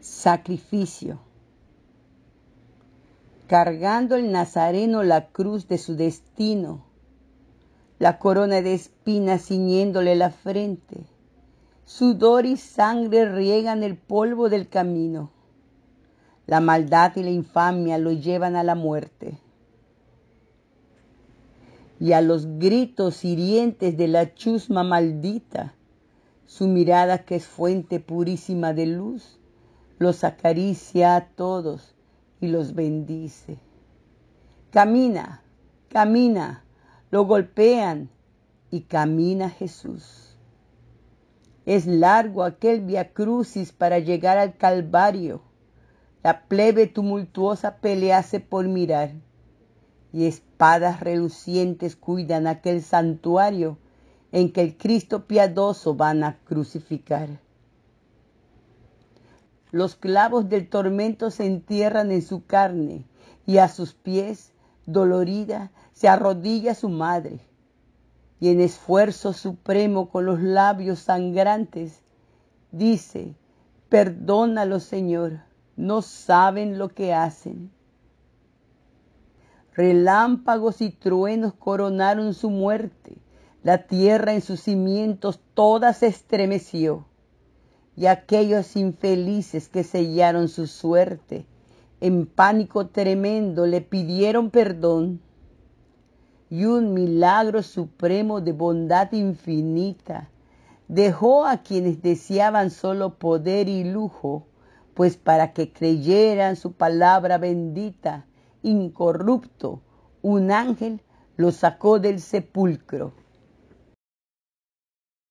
Sacrificio. Cargando el Nazareno la cruz de su destino, la corona de espinas ciñéndole la frente, sudor y sangre riegan el polvo del camino. La maldad y la infamia lo llevan a la muerte. Y a los gritos hirientes de la chusma maldita, su mirada que es fuente purísima de luz, los acaricia a todos y los bendice. Camina, camina, lo golpean y camina Jesús. Es largo aquel via crucis para llegar al Calvario. La plebe tumultuosa pelease por mirar, y espadas relucientes cuidan aquel santuario en que el Cristo piadoso van a crucificar. Los clavos del tormento se entierran en su carne y a sus pies, dolorida, se arrodilla su madre. Y en esfuerzo supremo con los labios sangrantes, dice, perdónalo Señor, no saben lo que hacen. Relámpagos y truenos coronaron su muerte, la tierra en sus cimientos toda se estremeció y aquellos infelices que sellaron su suerte, en pánico tremendo, le pidieron perdón. Y un milagro supremo de bondad infinita dejó a quienes deseaban solo poder y lujo, pues para que creyeran su palabra bendita, incorrupto, un ángel lo sacó del sepulcro.